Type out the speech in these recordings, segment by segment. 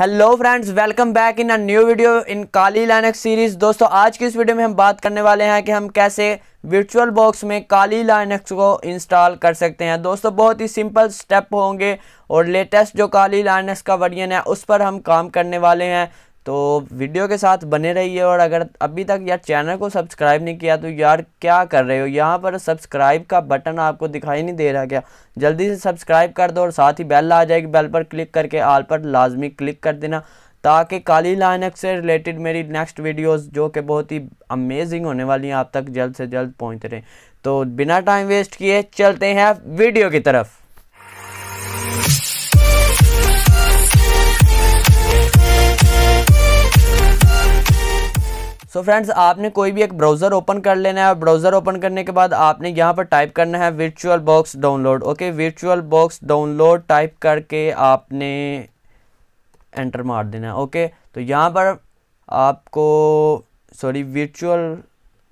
hello friends welcome back in a new video in Kali Linux series दोस्तों आज की इस वीडियो में हम बात करने वाले हैं कि हम कैसे वर्चुअल बॉक्स में काली लाइनक्स को इंस्टॉल कर सकते हैं दोस्तों बहुत ही सिंपल स्टेप होंगे और लेटेस्ट जो काली लाइनक्स का वर्जन है उस पर हम काम करने वाले हैं तो वीडियो के साथ बने रहिए और अगर अभी तक यार चैनल को सब्सक्राइब नहीं किया तो यार क्या कर रहे हो यहाँ पर सब्सक्राइब का बटन आपको दिखाई नहीं दे रहा क्या जल्दी से सब्सक्राइब कर दो और साथ ही बेल आ जाएगी बेल पर क्लिक करके आल पर लाजमी क्लिक कर देना ताकि काली लाइनक से रिलेटेड मेरी नेक्स्ट वीडियोस जो कि बहुत ही अमेजिंग होने वाली हैं आप तक जल्द से जल्द पहुँच रहे तो बिना टाइम वेस्ट किए चलते हैं वीडियो की तरफ सो so फ्रेंड्स आपने कोई भी एक ब्राउज़र ओपन कर लेना है और ब्राउज़र ओपन करने के बाद आपने यहाँ पर टाइप करना है VirtualBox download okay VirtualBox download type करके आपने एंटर मार देना है ओके तो यहाँ पर आपको सॉरी वर्चुअल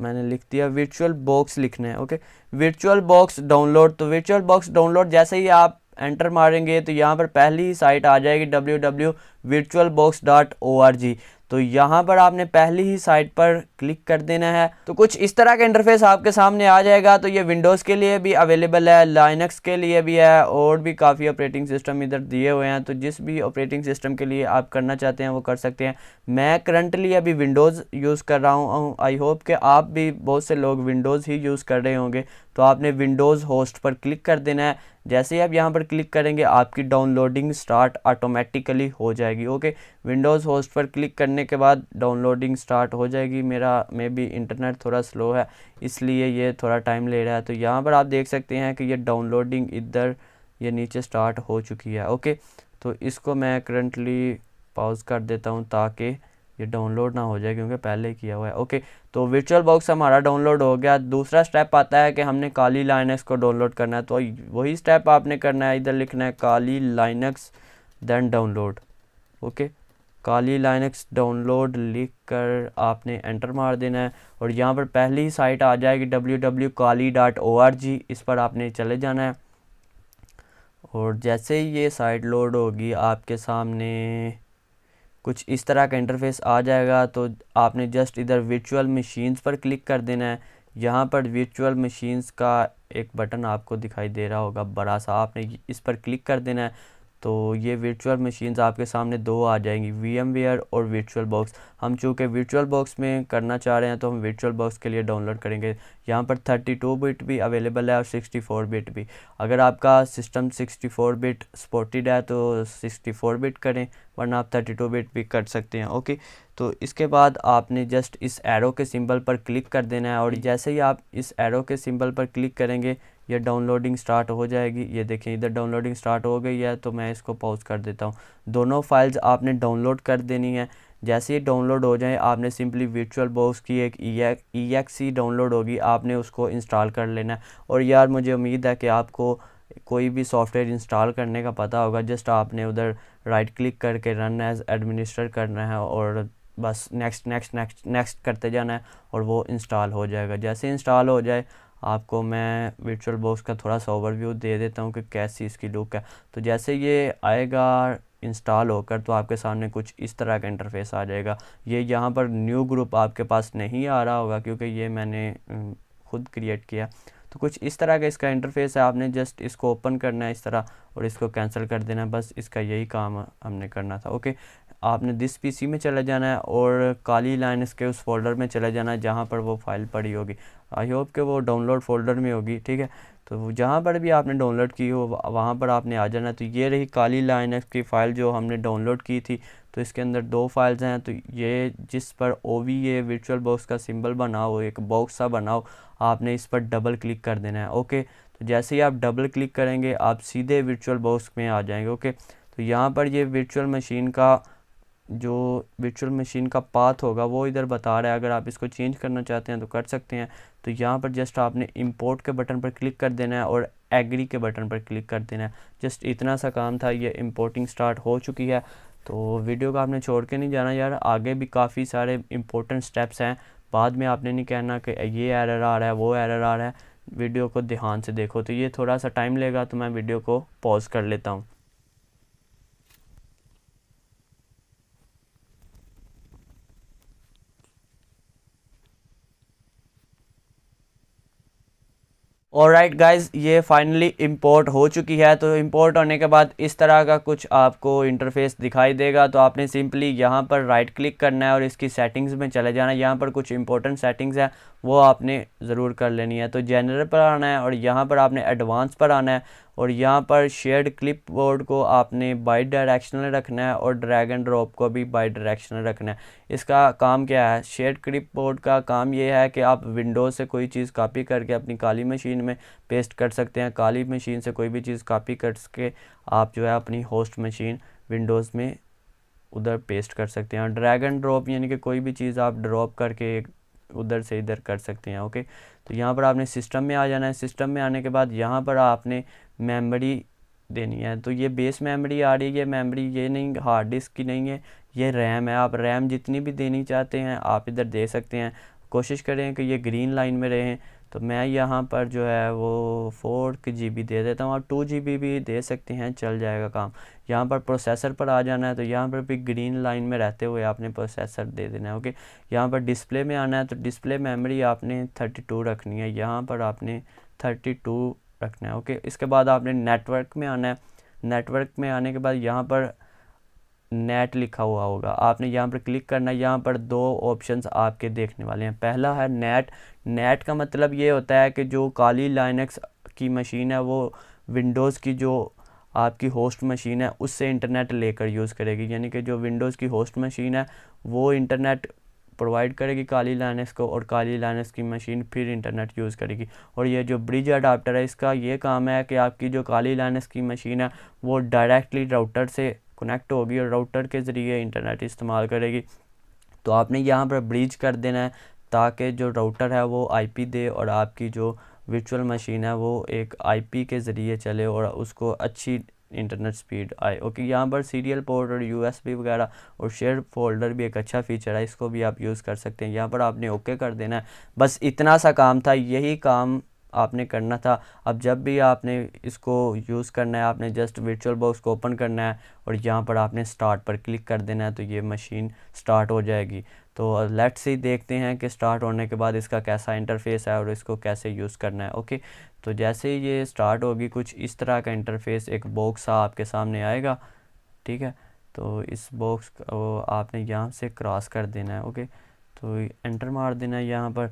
मैंने लिख दिया वर्चुअल बॉक्स लिखना है ओके वर्चुअल बॉक्स डाउनलोड तो वर्चुअल बॉक्स डाउनलोड जैसे ही आप एंटर मारेंगे तो यहाँ पर पहली साइट आ जाएगी W W VirtualBox dot O R G तो यहाँ पर आपने पहली ही साइट पर क्लिक कर देना है तो कुछ इस तरह का इंटरफेस आपके सामने आ जाएगा तो ये विंडोज़ के लिए भी अवेलेबल है लाइनक्स के लिए भी है और भी काफ़ी ऑपरेटिंग सिस्टम इधर दिए हुए हैं तो जिस भी ऑपरेटिंग सिस्टम के लिए आप करना चाहते हैं वो कर सकते हैं मैं करंटली अभी विंडोज़ यूज़ कर रहा हूँ आई होप कि आप भी बहुत से लोग विंडोज़ ही यूज़ कर रहे होंगे तो आपने विंडोज़ होस्ट पर क्लिक कर देना है जैसे ही आप यहाँ पर क्लिक करेंगे आपकी डाउनलोडिंग स्टार्ट ऑटोमेटिकली हो जाएगी ओके विंडोज़ होस्ट पर क्लिक करने के बाद डाउनलोडिंग स्टार्ट हो जाएगी मेरा मे बी इंटरनेट थोड़ा स्लो है इसलिए ये थोड़ा टाइम ले रहा है तो यहाँ पर आप देख सकते हैं कि ये डाउनलोडिंग इधर ये नीचे स्टार्ट हो चुकी है ओके तो इसको मैं करंटली पॉज कर देता हूँ ताकि ये डाउनलोड ना हो जाए क्योंकि पहले किया हुआ है ओके तो वर्चुअल बॉक्स हमारा डाउनलोड हो गया दूसरा स्टेप आता है कि हमने काली लाइनक्स को डाउनलोड करना है तो वही स्टेप आपने करना है इधर लिखना है Kali Linux then download okay Kali Linux download लिख कर आपने एंटर मार देना है और यहाँ पर पहली साइट आ जाएगी W W Kali dot O R G इस पर आपने चले जाना है और जैसे ही ये साइट लोड होगी आपके सामने कुछ इस तरह का इंटरफेस आ जाएगा तो आपने जस्ट इधर वर्चुअल मशीन्स पर क्लिक कर देना है यहाँ पर वर्चुअल मशीन्स का एक बटन आपको दिखाई दे रहा होगा बड़ा सा आपने इस पर क्लिक कर देना है तो ये वर्चुअल मशीन्स आपके सामने दो आ जाएंगी वी एम वेयर और वर्चुअल बॉक्स हम चूँकि वर्चुअल बॉक्स में करना चाह रहे हैं तो हम वर्चुअल बॉक्स के लिए डाउनलोड करेंगे यहाँ पर 32 बिट भी अवेलेबल है और 64 बिट भी अगर आपका सिस्टम 64 बिट सपोर्टेड है तो 64 बिट करें वरना आप 32 बिट भी कर सकते हैं ओके तो इसके बाद आपने जस्ट इस एरो के सिंबल पर क्लिक कर देना है और जैसे ही आप इस एरो के सिंबल पर क्लिक करेंगे ये डाउनलोडिंग स्टार्ट हो जाएगी ये देखें इधर डाउनलोडिंग स्टार्ट हो गई है तो मैं इसको पॉज कर देता हूँ दोनों फाइल्स आपने डाउनलोड कर देनी है जैसे ही डाउनलोड हो जाए आपने सिंपली वर्चुअल बॉक्स की एक ई एक्स डाउनलोड होगी आपने उसको इंस्टॉल कर लेना है और यार मुझे उम्मीद है कि आपको कोई भी सॉफ्टवेयर इंस्टॉल करने का पता होगा जस्ट आपने उधर राइट क्लिक करके रन एज एडमिनिस्टर करना है और बस नेक्स्ट नेक्स्ट नेक्स्ट नेक्स्ट करते जाना है और वो इंस्टॉल हो जाएगा जैसे इंस्टॉल हो जाए आपको मैं विचुअल बॉक्स का थोड़ा सा ओवरव्यू दे देता हूँ कि कैसी इसकी लुक है तो जैसे ये आएगा इंस्टॉल होकर तो आपके सामने कुछ इस तरह का इंटरफेस आ जाएगा ये यहाँ पर न्यू ग्रुप आपके पास नहीं आ रहा होगा क्योंकि ये मैंने खुद क्रिएट किया तो कुछ इस तरह का इसका इंटरफेस है आपने जस्ट इसको ओपन करना है इस तरह और इसको कैंसिल कर देना बस इसका यही काम हमने करना था ओके आपने दिस पीसी में चला जाना है और काली लाइन इसके उस फोल्डर में चला जाना है जहाँ पर वो फाइल पड़ी होगी आई होप कि वो डाउनलोड फोल्डर में होगी ठीक है तो जहाँ पर भी आपने डाउनलोड की हो वहाँ पर आपने आ जाना है तो ये रही काली लाइन की फ़ाइल जो हमने डाउनलोड की थी तो इसके अंदर दो फाइल्स हैं तो ये जिस पर O V A VirtualBox का सिंबल बनाओ एक बॉक्स सा बनाओ आपने इस पर डबल क्लिक कर देना है ओके तो जैसे ही आप डबल क्लिक करेंगे आप सीधे वर्चुअल बॉक्स में आ जाएंगे ओके तो यहाँ पर ये वर्चुअल मशीन का जो वर्चुअल मशीन का पाथ होगा वो इधर बता रहा है अगर आप इसको चेंज करना चाहते हैं तो कर सकते हैं तो यहाँ पर जस्ट आपने इंपोर्ट के बटन पर क्लिक कर देना है और एग्री के बटन पर क्लिक कर देना है जस्ट इतना सा काम था ये इंपोर्टिंग स्टार्ट हो चुकी है तो वीडियो को आपने छोड़ के नहीं जाना यार आगे भी काफ़ी सारे इंपॉर्टेंट स्टेप्स हैं बाद में आपने नहीं कहना कि ये एरर आ रहा है वो एरर आ रहा है वीडियो को ध्यान से देखो तो ये थोड़ा सा टाइम लेगा तो मैं वीडियो को पॉज कर लेता हूँ और राइट गाइज ये फाइनली इम्पोर्ट हो चुकी है तो इम्पोर्ट होने के बाद इस तरह का कुछ आपको इंटरफेस दिखाई देगा तो आपने सिंपली यहाँ पर राइट right क्लिक करना है और इसकी सेटिंग्स में चले जाना है यहाँ पर कुछ इंपॉर्टेंट सेटिंग्स हैं वो आपने ज़रूर कर लेनी है तो जनरल पर आना है और यहाँ पर आपने एडवांस पर आना है और यहाँ पर शेयर्ड क्लिप बोर्ड को आपने बाई डायरेक्शनल रखना है और ड्रैगन ड्रॉप को भी बाई डायरेक्शनल रखना है इसका काम क्या है शेयर्ड क्लिप बोर्ड का काम ये है कि आप विंडोज़ से कोई चीज़ कॉपी करके अपनी काली मशीन में पेस्ट कर सकते हैं काली मशीन से कोई भी चीज़ कॉपी करके आप जो है अपनी होस्ट मशीन विंडोज़ में उधर पेस्ट कर सकते हैं ड्रैगन ड्रॉप यानी कि कोई भी चीज़ आप ड्रॉप करके एक उधर से इधर कर सकते हैं ओके तो यहाँ पर आपने सिस्टम में आ जाना है सिस्टम में आने के बाद यहाँ पर आपने मेमोरी देनी है तो ये बेस मेमोरी आ रही है मेमोरी ये नहीं हार्ड डिस्क की नहीं है ये रैम है आप रैम जितनी भी देनी चाहते हैं आप इधर दे सकते हैं कोशिश करें कि ये ग्रीन लाइन में रहें तो मैं यहाँ पर जो है वो फोर जी बी दे देता हूँ आप टू जी बी भी दे सकते हैं चल जाएगा काम यहाँ पर प्रोसेसर पर आ जाना है तो यहाँ पर भी ग्रीन लाइन में रहते हुए आपने प्रोसेसर दे देना है ओके यहाँ पर डिस्प्ले में आना है तो डिस्प्ले मेमोरी आपने थर्टी टू रखनी है यहाँ पर आपने थर्टी टू रखना है ओके इसके बाद आपने नेटवर्क में आना है नेटवर्क में आने के बाद यहाँ पर नेट लिखा हुआ होगा आपने यहाँ पर क्लिक करना है यहाँ पर दो ऑप्शंस आपके देखने वाले हैं पहला है नेट नेट का मतलब ये होता है कि जो काली लाइनक्स की मशीन है वो विंडोज़ की जो आपकी होस्ट मशीन है उससे इंटरनेट लेकर यूज़ करेगी यानी कि जो विंडोज़ की होस्ट मशीन है वो इंटरनेट प्रोवाइड करेगी काली लाइनस को और काली लाइनस की मशीन फिर इंटरनेट यूज़ करेगी और ये जो ब्रिज अडाप्टर है इसका ये काम है कि आपकी जो काली लाइनस की मशीन है वो डायरेक्टली राउटर से कनेक्ट होगी और राउटर के ज़रिए इंटरनेट इस्तेमाल करेगी तो आपने यहाँ पर ब्रिज कर देना है ताकि जो राउटर है वो आईपी दे और आपकी जो वर्चुअल मशीन है वो एक आईपी के ज़रिए चले और उसको अच्छी इंटरनेट स्पीड आए ओके यहाँ पर सीरियल पोर्ट और यूएसबी वगैरह और शेयर फोल्डर भी एक अच्छा फीचर है इसको भी आप यूज़ कर सकते हैं यहाँ पर आपने ओके कर देना है बस इतना सा काम था यही काम आपने करना था अब जब भी आपने इसको यूज़ करना है आपने जस्ट वर्चुअल बॉक्स को ओपन करना है और यहाँ पर आपने स्टार्ट पर क्लिक कर देना है तो ये मशीन स्टार्ट हो जाएगी तो लेट से देखते हैं कि स्टार्ट होने के बाद इसका कैसा इंटरफेस है और इसको कैसे यूज़ करना है ओके तो जैसे ही ये स्टार्ट होगी कुछ इस तरह का इंटरफेस एक बॉक्स आपके सामने आएगा ठीक है तो इस बॉक्स को आपने यहाँ से क्रॉस कर देना है ओके तो एंटर मार देना है यहाँ पर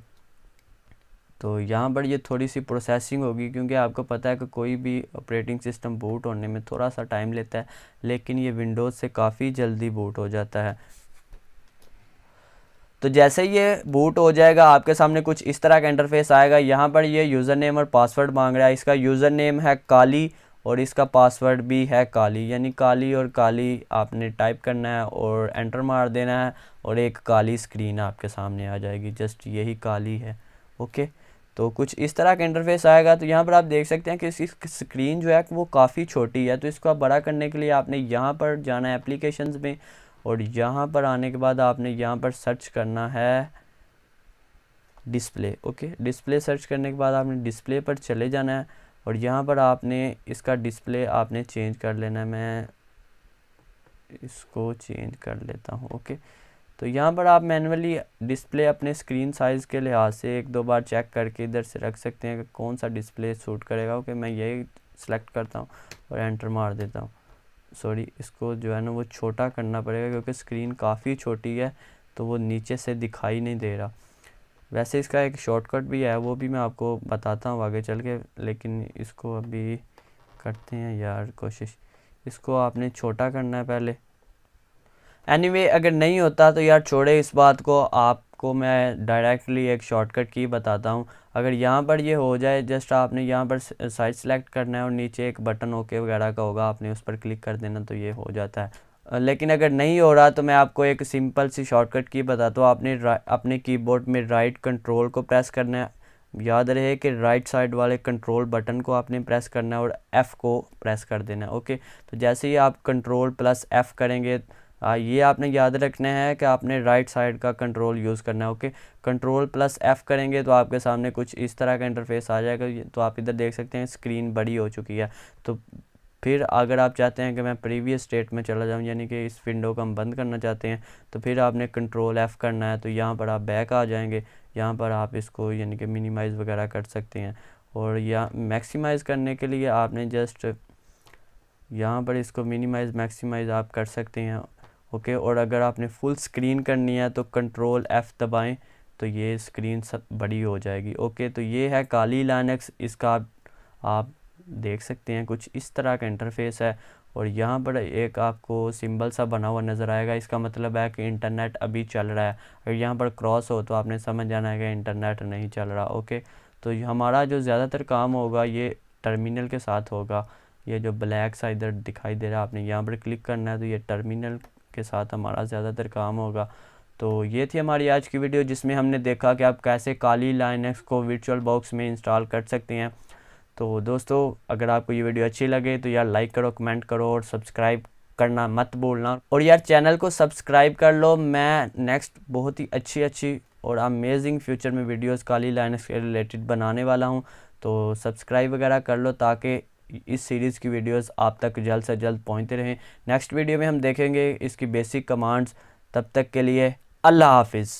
तो यहाँ पर ये थोड़ी सी प्रोसेसिंग होगी क्योंकि आपको पता है कि कोई भी ऑपरेटिंग सिस्टम बूट होने में थोड़ा सा टाइम लेता है लेकिन ये विंडोज़ से काफ़ी जल्दी बूट हो जाता है तो जैसे ये बूट हो जाएगा आपके सामने कुछ इस तरह का इंटरफेस आएगा यहाँ पर ये यूज़र नेम और पासवर्ड मांग रहा है इसका यूज़र नेम है काली और इसका पासवर्ड भी है काली यानी काली और काली आपने टाइप करना है और एंटर मार देना है और एक काली स्क्रीन आपके सामने आ जाएगी जस्ट यही काली है ओके तो कुछ इस तरह का इंटरफेस आएगा तो यहाँ पर आप देख सकते हैं कि इसकी स्क्रीन जो है वो काफ़ी छोटी है तो इसको आप बड़ा करने के लिए आपने यहाँ पर जाना है एप्लीकेशन में और यहाँ पर आने के बाद आपने यहाँ पर सर्च करना है डिस्प्ले ओके डिस्प्ले सर्च करने के बाद आपने डिस्प्ले पर चले जाना है और यहाँ पर आपने इसका डिस्प्ले आपने चेंज कर लेना है मैं इसको चेंज कर लेता हूँ ओके तो यहाँ पर आप मैनुअली डिस्प्ले अपने स्क्रीन साइज़ के लिहाज से एक दो बार चेक करके इधर से रख सकते हैं कि कौन सा डिस्प्ले सूट करेगा ओके मैं यही सिलेक्ट करता हूँ और एंटर मार देता हूँ सॉरी इसको जो है ना वो छोटा करना पड़ेगा क्योंकि स्क्रीन काफ़ी छोटी है तो वो नीचे से दिखाई नहीं दे रहा वैसे इसका एक शॉर्टकट भी है वो भी मैं आपको बताता हूँ आगे चल के लेकिन इसको अभी करते हैं यार कोशिश इसको आपने छोटा करना है पहले एनीवे anyway, अगर नहीं होता तो यार छोड़े इस बात को आपको मैं डायरेक्टली एक शॉर्टकट की बताता हूँ अगर यहाँ पर ये हो जाए जस्ट आपने यहाँ पर साइज सेलेक्ट करना है और नीचे एक बटन ओके वगैरह का होगा आपने उस पर क्लिक कर देना तो ये हो जाता है लेकिन अगर नहीं हो रहा तो मैं आपको एक सिंपल सी शॉर्टकट की बताता हूँ आपने अपने कीबोर्ड में राइट कंट्रोल को प्रेस करना है याद रहे कि राइट साइड वाले कंट्रोल बटन को आपने प्रेस करना है और एफ़ को प्रेस कर देना है ओके तो जैसे ही आप कंट्रोल प्लस एफ़ करेंगे आ, ये आपने याद रखना है कि आपने राइट साइड का कंट्रोल यूज़ करना है ओके कंट्रोल प्लस एफ़ करेंगे तो आपके सामने कुछ इस तरह का इंटरफेस आ जाएगा तो आप इधर देख सकते हैं स्क्रीन बड़ी हो चुकी है तो फिर अगर आप चाहते हैं कि मैं प्रीवियस स्टेट में चला जाऊं यानी कि इस विंडो को हम बंद करना चाहते हैं तो फिर आपने कंट्रोल एफ़ करना है तो यहाँ पर आप बैक आ जाएंगे यहाँ पर आप इसको यानी कि मिनिमाइज़ वगैरह कर सकते हैं और या मैक्सिमाइज़ करने के लिए आपने जस्ट यहाँ पर इसको मिनिमाइज़ मैक्सिमाइज़ आप कर सकते हैं ओके और अगर आपने फुल स्क्रीन करनी है तो कंट्रोल एफ़ दबाएं तो ये स्क्रीन सब बड़ी हो जाएगी ओके तो ये है काली लाइनक्स इसका आप, आप देख सकते हैं कुछ इस तरह का इंटरफेस है और यहाँ पर एक आपको सिंबल सा बना हुआ नज़र आएगा इसका मतलब है कि इंटरनेट अभी चल रहा है अगर यहाँ पर क्रॉस हो तो आपने समझ जाना है कि इंटरनेट नहीं चल रहा ओके तो हमारा जो ज़्यादातर काम होगा ये टर्मिनल के साथ होगा ये जो ब्लैक सा इधर दिखाई दे रहा है आपने यहाँ पर क्लिक करना है तो ये टर्मिनल के साथ हमारा ज़्यादातर काम होगा तो ये थी हमारी आज की वीडियो जिसमें हमने देखा कि आप कैसे काली लाइनक्स को वर्चुअल बॉक्स में इंस्टॉल कर सकते हैं तो दोस्तों अगर आपको ये वीडियो अच्छी लगे तो यार लाइक करो कमेंट करो और सब्सक्राइब करना मत बोलना और यार चैनल को सब्सक्राइब कर लो मैं नेक्स्ट बहुत ही अच्छी अच्छी और अमेजिंग फ्यूचर में वीडियोस काली लाइन के रिलेटेड बनाने वाला हूँ तो सब्सक्राइब वगैरह कर लो ताकि इस सीरीज़ की वीडियोस आप तक जल्द से जल्द पहुंचते रहें नेक्स्ट वीडियो में हम देखेंगे इसकी बेसिक कमांड्स तब तक के लिए अल्लाह हाफिज़